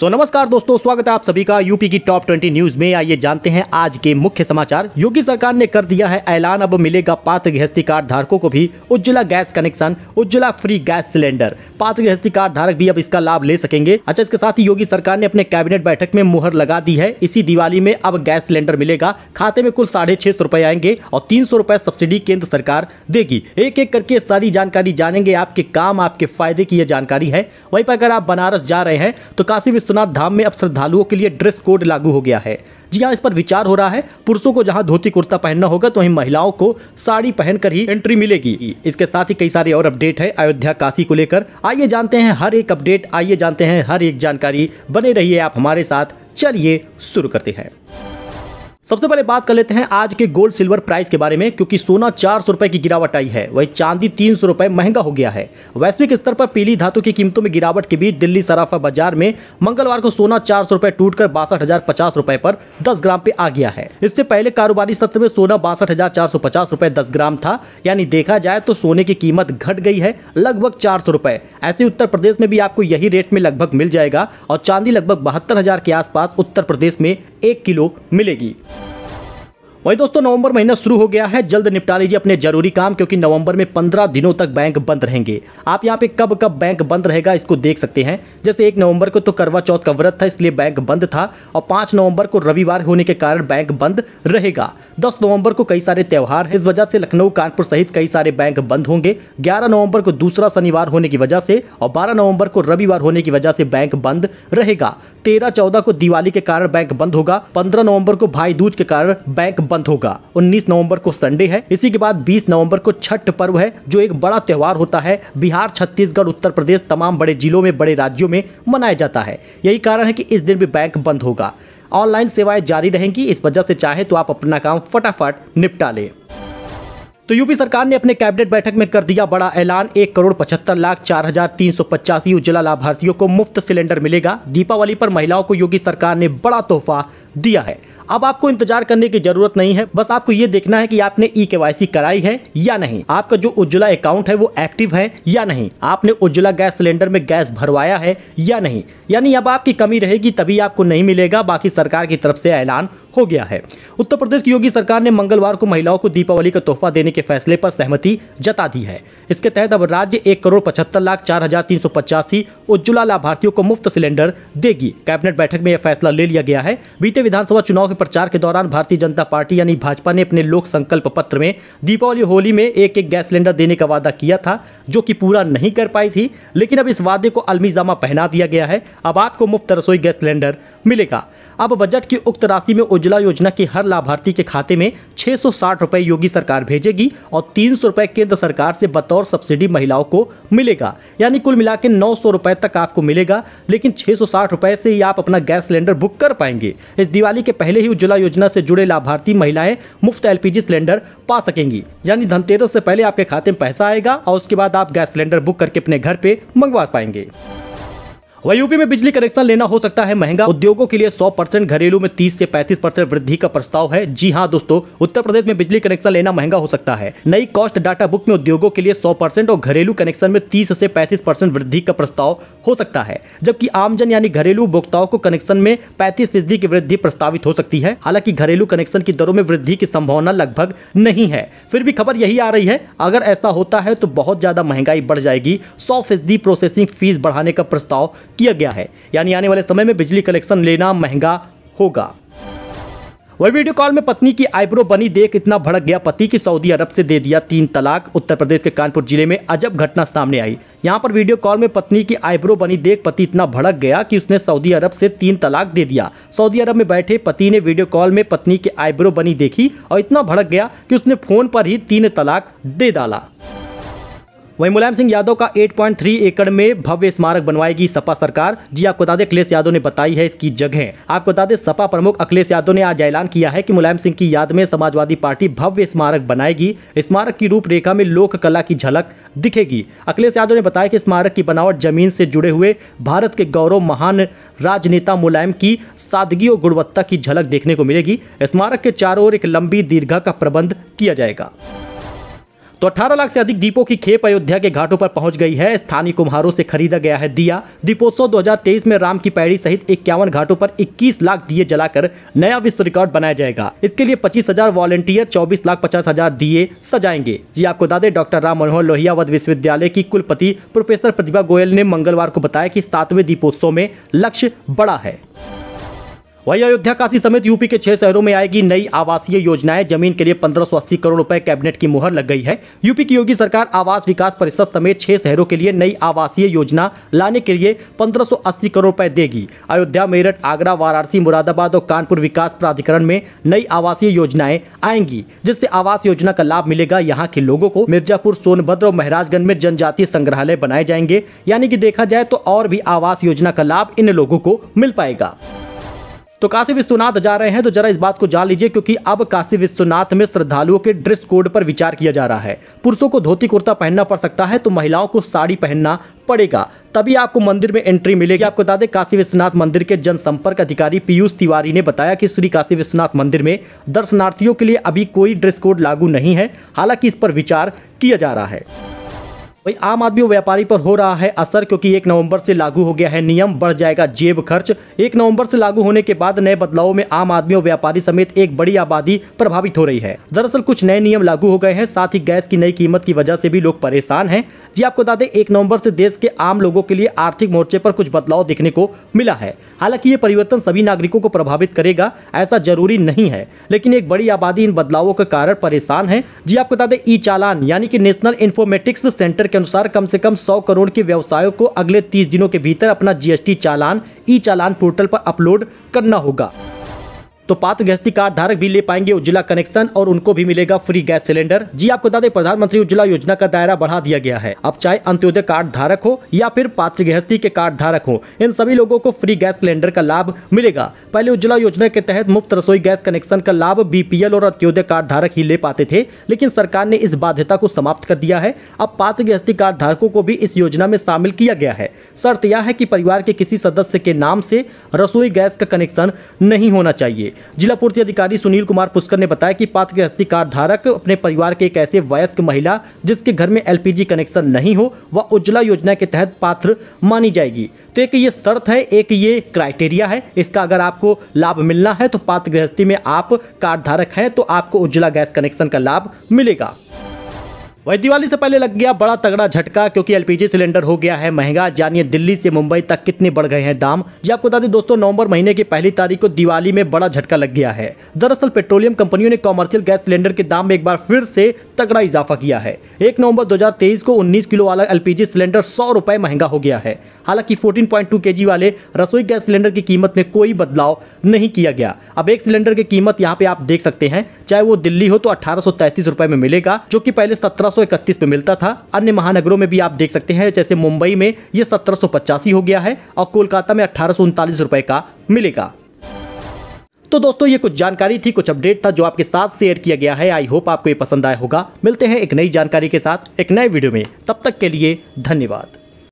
सो so, नमस्कार दोस्तों स्वागत है आप सभी का यूपी की टॉप 20 न्यूज में आइए जानते हैं आज के मुख्य समाचार योगी सरकार ने कर दिया है ऐलान अब मिलेगा पात्र गृहस्थी कार्ड धारकों को भी Ujjwala gas connection Ujjwala free gas cylinder पात्र गृहस्थी कार्ड धारक भी अब इसका लाभ ले सकेंगे अच्छा इसके साथ ही योगी सरकार ने अपने कैबिनेट बैठक में मुहर लगा दी है इसी दिवाली में अब गैस सिलेंडर मिलेगा खाते में कुल साढ़े छह सौ रूपए आएंगे और तीन सौ रुपए सब्सिडी केंद्र सरकार देगी एक एक करके सारी जानकारी जानेंगे आपके काम आपके फायदे की यह जानकारी है वहीं पर अगर आप बनारस जा रहे हैं तो काशी विश्वनाथ धाम में अब श्रद्धालुओं के लिए ड्रेस कोड लागू हो गया है जी हाँ इस पर विचार हो रहा है पुरुषों को जहाँ धोती कुर्ता पहनना होगा तो वहीं महिलाओं को साड़ी पहनकर ही एंट्री मिलेगी इसके साथ ही कई सारे और अपडेट है अयोध्या काशी को लेकर आइए जानते हैं हर एक अपडेट आइए जानते हैं हर एक जानकारी बने रहिए आप हमारे साथ चलिए शुरू करते हैं सबसे पहले बात कर लेते हैं आज के गोल्ड सिल्वर प्राइस के बारे में क्योंकि सोना चार सौ रुपए की गिरावट आई है वही चांदी तीन सौ रुपए महंगा हो गया है वैश्विक स्तर पर पीली धातु की कीमतों में गिरावट के बीच दिल्ली सराफा बाजार में मंगलवार को सोना चार सौ रुपए टूट कर बासठ पचास रुपए पर दस ग्राम पे आ गया है इससे पहले कारोबारी सत्र में सोना बासठ हजार चार सौ पचास दस ग्राम था यानी देखा जाए तो सोने की कीमत घट गई है लगभग चार सौ ऐसे उत्तर प्रदेश में भी आपको यही रेट में लगभग मिल जाएगा और चांदी लगभग बहत्तर हजार के आसपास उत्तर प्रदेश में एक किलो मिलेगी वही दोस्तों नवंबर महीना शुरू हो गया है जल्द निपटा लीजिए अपने जरूरी काम क्योंकि नवंबर में 15 दिनों तक बैंक बंद रहेंगे आप यहाँ पे कब कब बैंक बंद रहेगा इसको देख सकते हैं जैसे एक नवंबर को तो करवा चौथ का व्रत था इसलिए बैंक बंद था और पांच नवंबर को रविवार होने के कारण बैंक बंद रहेगा दस नवंबर को कई सारे त्यौहार है इस वजह से लखनऊ कानपुर सहित कई सारे बैंक बंद होंगे ग्यारह नवम्बर को दूसरा शनिवार होने की वजह से और बारह नवम्बर को रविवार होने की वजह से बैंक बंद रहेगा तेरह चौदह को दिवाली के कारण बैंक बंद होगा पंद्रह नवंबर को भाई दूज के कारण बैंक बंद होगा उन्नीस नवंबर को संडे है इसी के बाद बीस नवंबर को छठ पर्व है जो एक बड़ा त्यौहार होता है बिहार छत्तीसगढ़ उत्तर प्रदेश तमाम बड़े जिलों में बड़े राज्यों में मनाया जाता है यही कारण है कि इस दिन भी बैंक बंद होगा ऑनलाइन सेवाएं जारी रहेंगी इस वजह से चाहे तो आप अपना काम फटाफट निपटा लें तो यूपी सरकार ने अपने कैबिनेट बैठक में कर दिया बड़ा ऐलान एक करोड़ पचहत्तर लाख चार हजार तीन सौ पचासी उज्ज्वला लाभार्थियों को मुफ्त सिलेंडर मिलेगा दीपावली पर महिलाओं को योगी सरकार ने बड़ा तोहफा दिया है अब आपको इंतजार करने की जरूरत नहीं है बस आपको ये देखना है कि आपने ई के कराई है या नहीं आपका जो उज्ज्वला अकाउंट है वो एक्टिव है या नहीं आपने उज्ज्वला गैस सिलेंडर में गैस भरवाया है या नहीं यानी अब आपकी कमी रहेगी तभी आपको नहीं मिलेगा बाकी सरकार की तरफ से ऐलान हो गया है उत्तर प्रदेश की योगी सरकार ने मंगलवार को महिलाओं को दीपावली का तोहफा देने के फैसले पर सहमति जता दी है इसके तहत अब राज्य एक करोड़ पचहत्तर लाख चार हजार तीन सौ पचासी उज्ज्वला लाभार्थियों को मुफ्त सिलेंडर देगी कैबिनेट बैठक में यह फैसला ले लिया गया है बीते विधानसभा चुनाव के प्रचार के दौरान भारतीय जनता पार्टी यानी भाजपा ने अपने लोक संकल्प पत्र में दीपावली होली में एक एक गैस सिलेंडर देने का वादा किया था जो की पूरा नहीं कर पाई थी लेकिन अब इस वादे को अलमीजामा पहना दिया गया है अब आपको मुफ्त रसोई गैस सिलेंडर मिलेगा अब बजट की उक्त राशि में उज्ज्वला योजना के हर लाभार्थी के खाते में छः सौ योगी सरकार भेजेगी और तीन सौ केंद्र सरकार से बतौर सब्सिडी महिलाओं को मिलेगा यानी कुल मिला के नौ सौ तक आपको मिलेगा लेकिन छः सौ से ही आप अपना गैस सिलेंडर बुक कर पाएंगे इस दिवाली के पहले ही उज्ज्वला योजना से जुड़े लाभार्थी महिलाएं मुफ्त एल सिलेंडर पा सकेंगी यानी धनतेरस से पहले आपके खाते में पैसा आएगा और उसके बाद आप गैस सिलेंडर बुक करके अपने घर पे मंगवा पाएंगे वह यूपी में बिजली कनेक्शन लेना हो सकता है महंगा उद्योगों के लिए 100 परसेंट घरेलू में 30 से 35 परसेंट वृद्धि का प्रस्ताव है जी हाँ दोस्तों उत्तर प्रदेश में बिजली कनेक्शन लेना महंगा हो सकता है नई कॉस्ट डाटा बुक में उद्योगों के लिए 100 परसेंट और घरेलू कनेक्शन में 30 से 35 परसेंट वृद्धि का प्रस्ताव हो सकता है जबकि आमजन यानी घरेलू उपभोक्ताओं को कनेक्शन में पैंतीस फीसदी की वृद्धि प्रस्तावित हो सकती है हालांकि घरेलू कनेक्शन की दरों में वृद्धि की संभावना लगभग नहीं है फिर भी खबर यही आ रही है अगर ऐसा होता है तो बहुत ज्यादा महंगाई बढ़ जाएगी सौ फीसदी प्रोसेसिंग फीस बढ़ाने का प्रस्ताव किया गया है यानी आने वाले समय में बिजली कनेक्शन लेना महंगा होगा वही वीडियो कॉल में पत्नी की आईब्रो बनी देख इतना भड़क गया पति की सऊदी अरब से दे दिया तीन तलाक उत्तर प्रदेश के कानपुर जिले में अजब घटना सामने आई यहां पर वीडियो कॉल में पत्नी की आईब्रो बनी देख पति इतना भड़क गया कि उसने सऊदी अरब से तीन तलाक दे दिया सऊदी अरब में बैठे पति ने वीडियो कॉल में पत्नी की आईब्रो बनी देखी और इतना भड़क गया कि उसने फोन पर ही तीन तलाक दे डाला वहीं मुलायम सिंह यादव का 8.3 एकड़ में भव्य स्मारक बनवाएगी सपा सरकार जी आपको बता दें अखिलेश यादव ने बताई है इसकी जगह आपको बता दें सपा प्रमुख अखिलेश यादव ने आज ऐलान किया है कि मुलायम सिंह की याद में समाजवादी पार्टी भव्य स्मारक बनाएगी स्मारक की रूपरेखा में लोक कला की झलक दिखेगी अखिलेश यादव ने बताया कि स्मारक की बनावट जमीन से जुड़े हुए भारत के गौरव महान राजनेता मुलायम की सादगी और गुणवत्ता की झलक देखने को मिलेगी स्मारक के चारों ओर एक लंबी दीर्घा का प्रबंध किया जाएगा तो 18 लाख से अधिक दीपों की खेप अयोध्या के घाटों पर पहुंच गई है स्थानीय कुम्हारों से खरीदा गया है दिया दीपोत्सव 2023 में राम की पैड़ी सहित इक्यावन घाटों पर 21 लाख दिए जलाकर नया विश्व रिकॉर्ड बनाया जाएगा इसके लिए पच्चीस हजार वॉलेंटियर चौबीस लाख पचास हजार दिए सजाएंगे जी आपको बता दें डॉक्टर राम मनोहर लोहिया विश्वविद्यालय की कुलपति प्रोफेसर प्रतिभा गोयल ने मंगलवार को बताया की सातवें दीपोत्सव में लक्ष्य बड़ा है वही अयोध्या काशी समेत यूपी के छह शहरों में आएगी नई आवासीय योजनाएं जमीन के लिए 1580 करोड़ रुपए कैबिनेट की मुहर लग गई है यूपी की योगी सरकार आवास विकास परिषद समेत छह शहरों के लिए नई आवासीय योजना लाने के लिए 1580 करोड़ रुपए देगी अयोध्या मेरठ आगरा वाराणसी मुरादाबाद और कानपुर विकास प्राधिकरण में नई आवासीय योजनाएं आएंगी जिससे आवास योजना का लाभ मिलेगा यहाँ के लोगों को मिर्जापुर सोनभद्र और महराजगंज में जनजातीय संग्रहालय बनाए जाएंगे यानी की देखा जाए तो और भी आवास योजना का लाभ इन लोगों को मिल पाएगा तो काशी विश्वनाथ जा रहे हैं तो जरा इस बात को जान लीजिए क्योंकि अब काशी विश्वनाथ में श्रद्धालुओं के ड्रेस कोड पर विचार किया जा रहा है पुरुषों को धोती कुर्ता पहनना पड़ सकता है तो महिलाओं को साड़ी पहनना पड़ेगा तभी आपको मंदिर में एंट्री मिलेगी आपको बता दें काशी विश्वनाथ मंदिर के जनसंपर्क अधिकारी पीयूष तिवारी ने बताया कि श्री काशी विश्वनाथ मंदिर में दर्शनार्थियों के लिए अभी कोई ड्रेस कोड लागू नहीं है हालांकि इस पर विचार किया जा रहा है वही आम आदमी व्यापारी पर हो रहा है असर क्योंकि एक नवंबर से लागू हो गया है नियम बढ़ जाएगा जेब खर्च एक नवंबर से लागू होने के बाद नए बदलावों में आम आदमी और व्यापारी समेत एक बड़ी आबादी प्रभावित हो रही है दरअसल कुछ नए नियम लागू हो गए हैं साथ ही गैस की नई कीमत की वजह से भी लोग परेशान है जी आपको बता दें एक नवम्बर से देश के आम लोगों के लिए आर्थिक मोर्चे पर कुछ बदलाव देखने को मिला है हालांकि ये परिवर्तन सभी नागरिकों को प्रभावित करेगा ऐसा जरूरी नहीं है लेकिन एक बड़ी आबादी इन बदलावों के कारण परेशान है जी आपको बता दें ई चालान यानी कि नेशनल इन्फॉर्मेटिक्स सेंटर के अनुसार कम से कम सौ करोड़ के व्यवसायों को अगले तीस दिनों के भीतर अपना जीएसटी चालान ई चालान पोर्टल पर अपलोड करना होगा तो पात्र गृहस्थी कार्ड धारक भी ले पाएंगे उज्ज्वला कनेक्शन और उनको भी मिलेगा फ्री गैस सिलेंडर जी आपको बता दें प्रधानमंत्री उज्ज्वला योजना का दायरा बढ़ा दिया गया है अब चाहे अंत्योदय कार्ड धारक हो या फिर पात्र गृहस्थी के कार्ड धारक हो इन सभी लोगों को फ्री गैस सिलेंडर का लाभ मिलेगा पहले उज्ज्वला योजना के तहत मुफ्त रसोई गैस कनेक्शन का लाभ बीपीएल और अंत्योदय कार्ड धारक ही ले पाते थे लेकिन सरकार ने इस बाध्यता को समाप्त कर दिया है अब पात्र गृहस्थी कार्ड धारकों को भी इस योजना में शामिल किया गया है शर्त यह है कि परिवार के किसी सदस्य के नाम से रसोई गैस का कनेक्शन नहीं होना चाहिए जिला पूर्ति अधिकारी सुनील कुमार पुष्कर ने बताया कि पात्र गृहस्थी कार्ड धारक अपने परिवार के एक ऐसे वयस्क महिला जिसके घर में एलपीजी कनेक्शन नहीं हो वह उज्ज्वला योजना के तहत पात्र मानी जाएगी तो एक ये शर्त है एक ये क्राइटेरिया है इसका अगर आपको लाभ मिलना है तो पात्र गृहस्थी में आप कार्ड धारक हैं तो आपको उज्ज्वला गैस कनेक्शन का लाभ मिलेगा वही दिवाली से पहले लग गया बड़ा तगड़ा झटका क्योंकि एलपीजी सिलेंडर हो गया है महंगा जानिए दिल्ली से मुंबई तक कितने बढ़ गए हैं दाम जी आपको बता दें दोस्तों नवंबर महीने की पहली तारीख को दिवाली में बड़ा झटका लग गया है दरअसल पेट्रोलियम कंपनियों ने कॉमर्शियल गैस सिलेंडर के दाम में एक बार फिर से तगड़ा इजाफा किया है एक नवंबर 2023 को 19 किलो वाला एलपीजी सिलेंडर सौ रुपए महंगा हो गया है हालांकि 14.2 पॉइंट वाले रसोई गैस सिलेंडर की कीमत में कोई बदलाव नहीं किया गया अब एक सिलेंडर की कीमत यहाँ पे आप देख सकते हैं चाहे वो दिल्ली हो तो अठारह रुपए में मिलेगा जो की पहले सत्रह में मिलता था अन्य महानगरों में भी आप देख सकते हैं जैसे मुंबई में ये सत्रह हो गया है और कोलकाता में अठारह रुपए का मिलेगा तो दोस्तों ये कुछ जानकारी थी कुछ अपडेट था जो आपके साथ शेयर किया गया है आई होप आपको ये पसंद आया होगा मिलते हैं एक नई जानकारी के साथ एक नए वीडियो में तब तक के लिए धन्यवाद